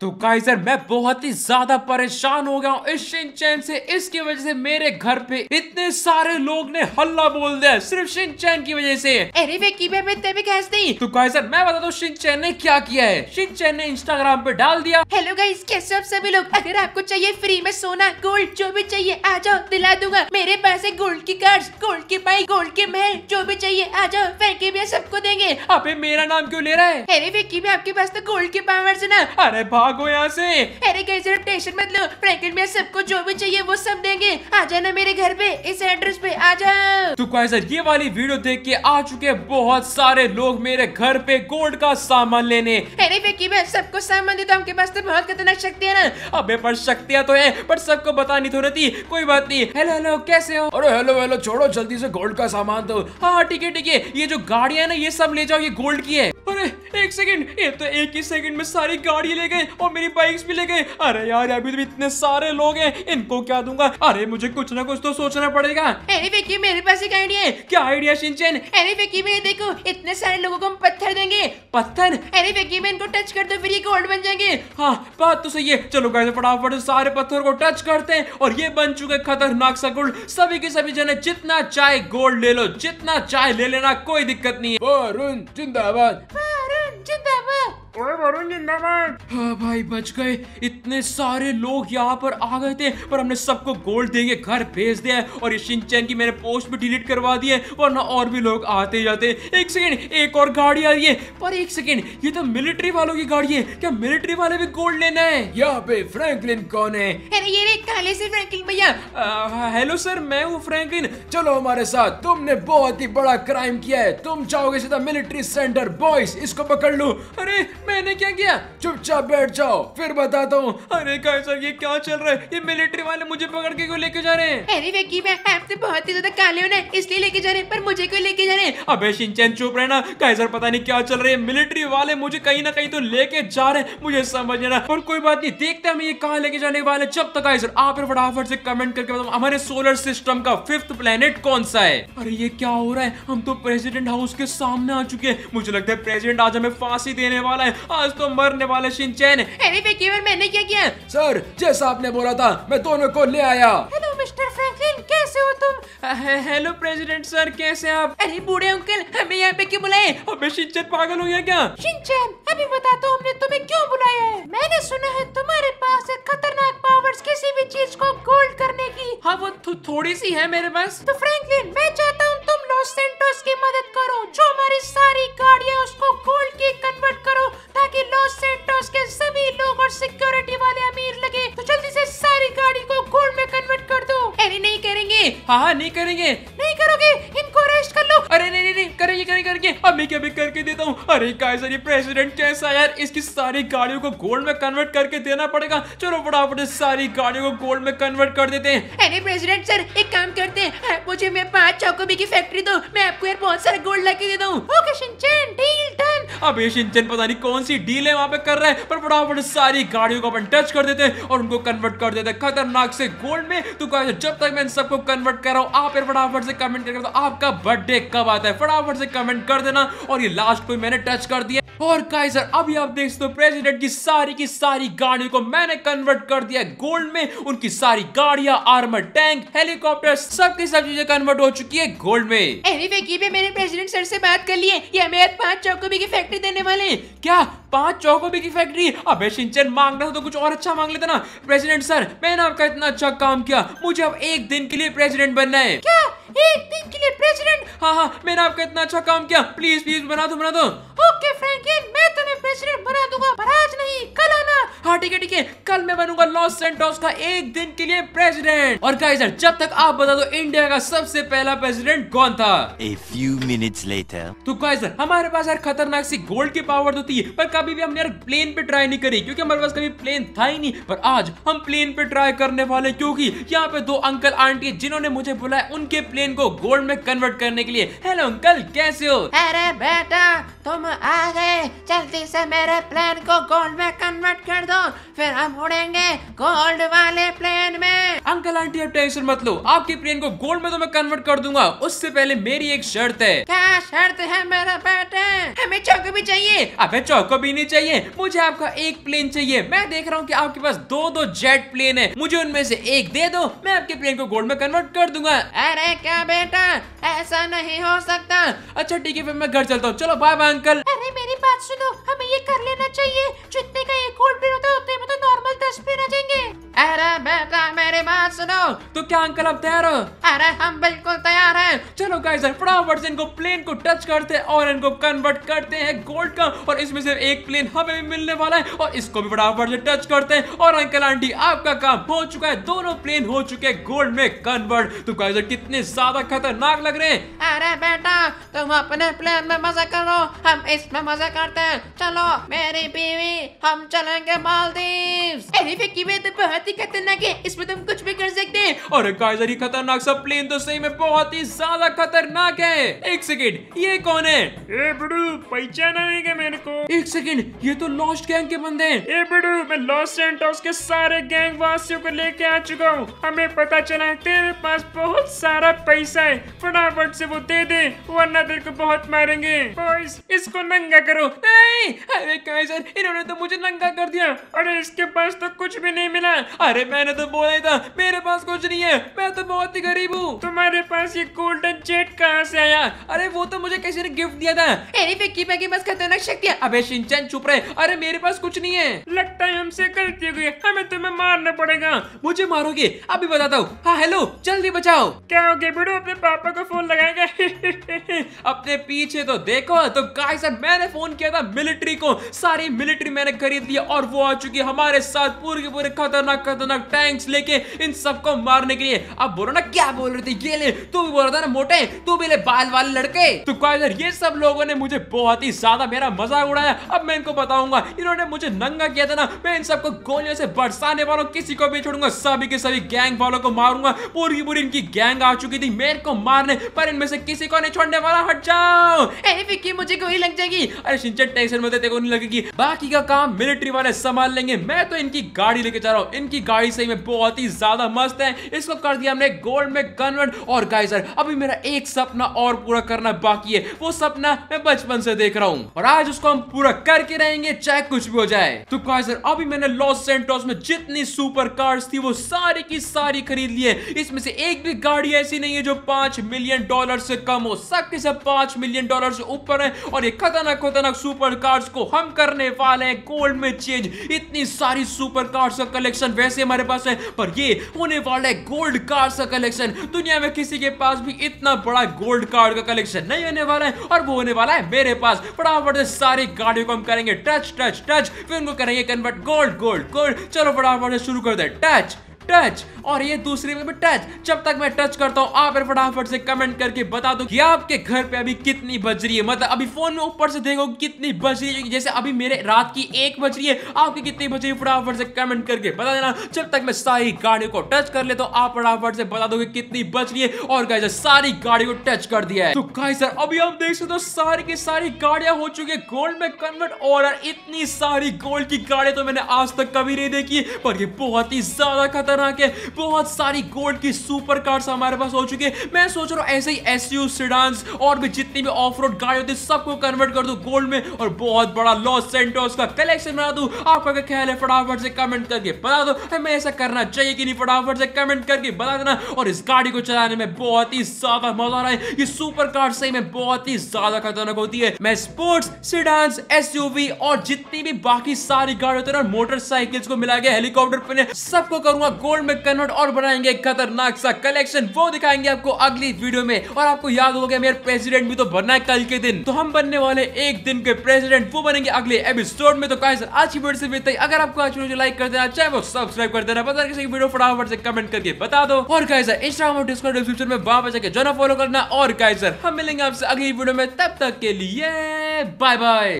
तो काइजर मैं बहुत ही ज्यादा परेशान हो गया हूँ इस शिनचैन से इसकी वजह से मेरे घर पे इतने सारे लोग ने हल्ला बोल दिया सिर्फ शिनचैन की वजह से अरे वे की मैं नहीं तो काइजर मैं बता दो शिनचैन ने क्या किया है शिनचैन ने इंस्टाग्राम पे डाल दिया हेलो गाइस कैसे आप सभी लोग अगर आपको चाहिए फ्री में सोना गोल्ड जो भी चाहिए आ जाओ दिला दूंगा मेरे पास है गोल्ड की कार्ड गोल्ड की बाइक गोल्ड के महल जो भी चाहिए आ जाओ फेंके भी सबको देंगे आप मेरा नाम क्यों ले रहा है अरे वे की आपके पास तो गोल्ड के पावर है ना अरे भाई भागो यहाँ से अरे गई सिर्फ टेंशन मत लो फ्रैंकलिन में सबको जो भी चाहिए वो सब देंगे आ जाना मेरे घर पे इस एड्रेस पे आ जाओ तो सर ये वाली वीडियो देख के आ चुके बहुत सारे लोग मेरे घर पे गोल्ड का सामान लेने अरे विकी मैं सबको सामान देता हूँ पास तो बहुत खतरनाक शक्ति है ना अबे पर शक्तियाँ तो है पर सबको बतानी थोड़ी थी कोई बात नहीं हेलो हेलो कैसे हो अरे हेलो हेलो छोड़ो जल्दी से गोल्ड का सामान दो हाँ ठीक है ठीक है ये जो गाड़िया है ना ये सब ले जाओ ये गोल्ड की है अरे एक सेकंड ये तो एक ही सेकंड में सारी गाड़ी ले गए और मेरी बाइक्स भी ले गए अरे यार अभी तो इतने सारे लोग हैं इनको क्या दूंगा अरे मुझे कुछ ना कुछ तो सोचना पड़ेगा अरे विक्की मेरे पास एक आइडिया है क्या आइडिया सिंचन अरे विक्की मैं देखो इतने सारे लोगों को हम पत्थर देंगे पत्थर अरे विक्की मैं इनको टच कर दो फिर ये गोल्ड बन जाएंगे हाँ बात तो सही है चलो गाइस फटाफट सारे पत्थर को टच करते हैं और ये बन चुके खतरनाक सा गोल्ड सभी के सभी जने जितना चाहे गोल्ड ले लो जितना चाहे ले लेना कोई दिक्कत नहीं है जिंदाबाद Cidden cidden ओए वरुण जिंदाबाद हाँ भाई बच गए इतने सारे लोग यहाँ पर आ गए थे पर हमने सबको गोल्ड दे के घर भेज दिया है और ये शिनचैन की मेरे पोस्ट भी डिलीट करवा दिए है वरना और भी लोग आते जाते एक सेकेंड एक और गाड़ी आ रही है पर एक सेकेंड ये तो मिलिट्री वालों की गाड़ी है क्या मिलिट्री वाले भी गोल्ड लेना है यहाँ पे फ्रेंकलिन कौन है अरे ये काले से फ्रैंकलिन भैया हेलो सर मैं हूँ फ्रेंकलिन चलो हमारे साथ तुमने बहुत ही बड़ा क्राइम किया है तुम जाओगे सीधा मिलिट्री सेंटर बॉयज इसको पकड़ लो अरे मैंने क्या किया चुपचाप बैठ जाओ फिर बताता हूँ अरे सर ये क्या चल रहा है ये मिलिट्री वाले मुझे पकड़ के क्यों लेके जा रहे हैं अरे वेकी मैं आपसे बहुत ही ज्यादा काले होने इसलिए लेके जा रहे हैं पर मुझे क्यों लेके जा रहे हैं अबे शिनचैन चुप रहना काइजर पता नहीं क्या चल रहा है मिलिट्री वाले मुझे कहीं ना कहीं तो लेके जा रहे हैं मुझे समझ ना और कोई बात नहीं देखते हम ये कहाँ लेके जाने वाले जब तक सर आप फटाफट से कमेंट करके बताओ हमारे सोलर सिस्टम का फिफ्थ प्लेनेट कौन सा है अरे ये क्या हो रहा है हम तो प्रेसिडेंट हाउस के सामने आ चुके हैं मुझे लगता है प्रेसिडेंट आज हमें फांसी देने वाला है आज हाँ, तो मरने वाले शिनचैन मैंने क्या किया सर जैसा आपने बोला था मैं दोनों को ले आया हेलो मिस्टर फ्रैंकलिन कैसे हो तुम हेलो प्रेसिडेंट सर कैसे आप अरे बूढ़े अंकल हमें यहाँ पे क्यों बुलाए हमें शिनचैन पागल हो गया क्या शिनचैन अभी बता दो हमने तुम्हें क्यों बुलाया है मैंने सुना है तुम्हारे पास एक खतरनाक पावर्स किसी भी चीज को गोल्ड करने की हाँ वो थो, थोड़ी सी है मेरे पास तो फ्रैंकलिन मैं चाहता हूँ तुम लॉस सेंटोस की मदद करो जो हमारी सारी गाड़ियाँ उसको गोल्ड की हाँ हाँ नहीं करेंगे नहीं करोगे इनको अरेस्ट कर लो अरे नहीं नहीं नहीं करेंगे करेंगे करेंगे अभी क्या भी करके देता हूँ अरे काइजर ये प्रेसिडेंट कैसा यार इसकी सारी गाड़ियों को गोल्ड में कन्वर्ट करके देना पड़ेगा चलो फटाफट सारी गाड़ियों को गोल्ड में कन्वर्ट कर देते हैं अरे प्रेसिडेंट सर एक काम करते हैं मुझे मैं पाँच चौकोबी की फैक्ट्री दो मैं आपको यार बहुत सारे गोल्ड ला देता हूँ अब ये पता नहीं कौन सी डील है वहाँ पे कर रहा है पर फटाफट सारी गाड़ियों को अपन टच कर देते हैं और उनको कन्वर्ट कर देते हैं खतरनाक से गोल्ड में तो जब तक मैं इन सबको कन्वर्ट कर रहा हूँ आप फटाफट से कमेंट करके आपका बर्थडे कब आता है फटाफट से कमेंट कर देना ना और ये लास्ट को मैंने टच कर दिया और काइजर अभी आप देख सकते हो प्रेसिडेंट की सारी की सारी गाड़ियों को मैंने कन्वर्ट कर दिया गोल्ड में उनकी सारी गाड़िया आर्मर टैंक हेलीकॉप्टर सब की सब चीजें कन्वर्ट हो चुकी है गोल्ड में anyway, की भी मेरे प्रेसिडेंट सर से बात कर लिए पांच चौकोबी की फैक्ट्री देने वाले क्या पांच चौकोबी की फैक्ट्री अब सिंचन मांग रहा तो कुछ और अच्छा मांग लेते ना प्रेसिडेंट सर मैंने आपका इतना अच्छा काम किया मुझे अब एक दिन के लिए प्रेसिडेंट बनना है क्या एक दिन के लिए प्रेसिडेंट हाँ हाँ मैंने आपका इतना अच्छा काम किया प्लीज प्लीज बना दो बना दो ओके फ्रैंकिन मैं तुम्हें बना दूंगा आज नहीं कल हाँ ठीक है ठीक है कल मैं बनूंगा लॉस सेंटोस का एक दिन के लिए प्रेसिडेंट और गाइजर जब तक आप बता दो इंडिया का सबसे पहला प्रेसिडेंट कौन था ए फ्यू minutes लेटर तो गाइजर हमारे पास यार खतरनाक सी गोल्ड की पावर तो थी पर कभी भी हमने यार प्लेन पे ट्राई नहीं करी क्योंकि हमारे पास कभी प्लेन था ही नहीं पर आज हम प्लेन पे ट्राई करने वाले क्योंकि यहाँ पे दो अंकल आंटी जिन्होंने मुझे बुलाया उनके प्लेन को गोल्ड में कन्वर्ट करने के लिए हेलो अंकल कैसे हो अरे बेटा तुम आ गए जल्दी से मेरे प्लेन को गोल्ड में कन्वर्ट कर दो फिर हम उड़ेंगे गोल्ड वाले प्लेन में अंकल आंटी आप टेंशन मत लो आपके प्लेन को गोल्ड में तो मैं कन्वर्ट कर दूंगा उससे पहले मेरी एक शर्त है क्या शर्त है मेरा बेटा हमें चौको भी चाहिए अबे चौको भी नहीं चाहिए मुझे आपका एक प्लेन चाहिए मैं देख रहा हूँ की आपके पास दो दो जेट प्लेन है मुझे उनमें से एक दे दो मैं आपके प्लेन को गोल्ड में कन्वर्ट कर दूंगा अरे क्या बेटा ऐसा नहीं हो सकता अच्छा ठीक है फिर मैं घर चलता हूँ चलो बाय बाय अंकल अरे मेरी बात सुनो हमें ये कर लेना चाहिए जितने का एक गोल्ड प्लेन होता है उतने में तो नॉर्मल दस प्लेन आ जाएंगे अरे बेटा मेरे बात बात सुनो तो क्या अंकल अब तैयार हो अरे हम बिल्कुल तैयार हैं चलो गाइस फटाफट से इनको प्लेन को टच करते हैं और इनको कन्वर्ट करते हैं गोल्ड का और इसमें से एक प्लेन हमें भी मिलने वाला है और इसको भी फटाफट से टच करते हैं और अंकल आंटी आपका काम हो चुका है दोनों प्लेन हो चुके हैं गोल्ड में कन्वर्ट तो गाइस कितने ज्यादा खतरनाक लग रहे हैं अरे बेटा तुम अपने प्लेन में मजा करो हम इसमें मजा करते हैं चलो मेरी बीवी हम चलेंगे मालदीव अरे की तो बहुत ही खतरनाक है इसमें तुम कुछ भी कर सकते हैं और गाइस खतरनाक सब प्लेन तो सही में बहुत ही ज्यादा खतरनाक है एक सेकेंड ये कौन है ए बड़ू पहचाना नहीं मेरे को एक सेकेंड ये तो लॉस्ट गैंग के बंदे हैं ए बड़ू मैं लॉस सेंटोस के सारे गैंग वासियों को लेके आ चुका हूँ हमें पता चला है तेरे पास बहुत सारा पैसा है फटाफट से वो दे दे वरना तेरे को बहुत मारेंगे बॉयज इसको नंगा करो नहीं अरे काइजर इन्होंने तो मुझे नंगा कर दिया अरे इसके पास तो कुछ भी नहीं मिला अरे मैंने तो बोला था मेरे पास कुछ नहीं है मैं तो बहुत ही गरीब हूँ तुम्हारे पास ये गोल्डन चेट कहाँ से आया अरे वो तो मुझे किसी ने गिफ्ट दिया था अरे बस खतरनाक शक्ति है अबे शिनचैन चुप रहे अरे मेरे पास कुछ नहीं है लगता है हमसे गलती हुई हमें तुम्हें मारना पड़ेगा मुझे मारोगे अभी बताता हूँ हाँ हेलो जल्दी बचाओ क्या हो गया बेटो अपने पापा को फोन लगाएंगे अपने पीछे तो देखो तो गाइस मैंने फोन किया था मिलिट्री को सारी मिलिट्री मैंने खरीद लिया और वो आ चुकी हमारे साथ पूरे के पूरे खतरनाक खतरनाक टैंक्स लेके इन सबको मारने के लिए अब बोलो ना क्या बोल रहे थे ये ले तू भी बोल रहा था ना मोटे तू भी ले बाल वाले लड़के तो क्या ये सब लोगों ने मुझे बहुत ही ज्यादा मेरा मजाक उड़ाया अब मैं इनको बताऊंगा इन्होंने मुझे नंगा किया था ना मैं इन सबको गोलियों से बरसाने वालों किसी को भी छोड़ूंगा सभी के सभी गैंग वालों को मारूंगा पूरी पूरी इनकी गैंग आ चुकी थी मेरे को मारने पर इनमें से किसी को नहीं छोड़ने वाला हट जाओ ए विकी मुझे गोली लग जाएगी अरे शिंचन टेंशन मत तेरे को नहीं लगेगी बाकी का काम मिलिट्री वाले संभाल लेंगे मैं तो इनकी गाड़ी लेके जा रहा हूँ इनकी गाड़ी से मैं बहुत ही ज्यादा ज्यादा मस्त है इसको कर दिया हमने गोल्ड में कन्वर्ट और गाइजर अभी मेरा एक सपना और पूरा करना बाकी है वो सपना मैं बचपन से देख रहा हूँ और आज उसको हम पूरा करके रहेंगे चाहे कुछ भी हो जाए तो गाइजर अभी मैंने लॉस सेंटोस में जितनी सुपर कार्स थी वो सारी की सारी खरीद लिए इसमें से एक भी गाड़ी ऐसी नहीं है जो पांच मिलियन डॉलर से कम हो सबके सब पांच मिलियन डॉलर से ऊपर है और ये खतरनाक खतरनाक सुपर कार्स को हम करने वाले हैं गोल्ड में चेंज इतनी सारी सुपर कार्स का कलेक्शन वैसे हमारे पास है पर ये होने वाला है गोल्ड कार्ड का कलेक्शन दुनिया में किसी के पास भी इतना बड़ा गोल्ड कार्ड का कलेक्शन नहीं होने वाला है और वो होने वाला है मेरे पास फटाफट से सारी गाड़ियों को हम करेंगे टच टच टच फिर उनको करेंगे कन्वर्ट गोल्ड गोल्ड गोल्ड चलो फटाफट से शुरू कर दे टच टच और ये दूसरे में भी टच जब तक मैं टच करता हूँ आप फटाफट से कमेंट करके बता दो कि आपके घर पे अभी कितनी बज रही है मतलब अभी फोन में ऊपर से देखो कितनी बज रही है जैसे अभी मेरे रात की एक बज रही है आपकी कितनी बज रही है फटाफट से कमेंट करके बता देना जब तक मैं सारी गाड़ियों को टच कर ले तो आप फटाफट से बता दो कितनी बज रही है और गाइस सारी गाड़ियों को टच कर दिया है तो गाइस सर अभी आप देख सकते हो सारी की सारी गाड़ियां हो चुकी है गोल्ड में कन्वर्ट और इतनी सारी गोल्ड की गाड़ी तो मैंने आज तक कभी नहीं देखी पर ये बहुत ही ज्यादा खतरनाक तरह के बहुत सारी गोल्ड की सुपर कार्स हमारे पास हो चुकी है मैं सोच रहा हूँ ऐसे ही एस यू सिडांस और भी जितनी भी ऑफ रोड गाड़ी होती है सबको कन्वर्ट कर दू गोल्ड में और बहुत बड़ा लॉस सेंटोस का कलेक्शन बना दू आपका क्या ख्याल है फटाफट से कमेंट करके बता दो हमें ऐसा करना चाहिए कि नहीं फटाफट से कमेंट करके बता देना और इस गाड़ी को चलाने में बहुत ही ज्यादा मजा आ रहा है ये सुपर कार सही में बहुत ही ज्यादा खतरनाक होती है मैं स्पोर्ट्स सीडांस एसयूवी और जितनी भी बाकी सारी गाड़ी होती है मोटरसाइकिल्स को मिला के हेलीकॉप्टर सबको करूंगा गोल्ड गोल्ड में कन्वर्ट और बनाएंगे खतरनाक सा कलेक्शन वो दिखाएंगे आपको अगली वीडियो में और आपको याद होगा मेरे प्रेसिडेंट भी तो बनना है कल के दिन तो हम बनने वाले एक दिन के प्रेसिडेंट वो बनेंगे अगले एपिसोड में तो काइज आज की वीडियो से भी अगर आपको आज वीडियो लाइक कर देना चाहे वो सब्सक्राइब कर देना पता किसी वीडियो फटाफट से कमेंट करके बता दो और कैसे इंस्टाग्राम और डिस्कॉर्ड डिस्क्रिप्शन में वहां पर जाकर जो फॉलो करना और कैसे हम मिलेंगे आपसे अगली वीडियो में तब तक के लिए बाय बाय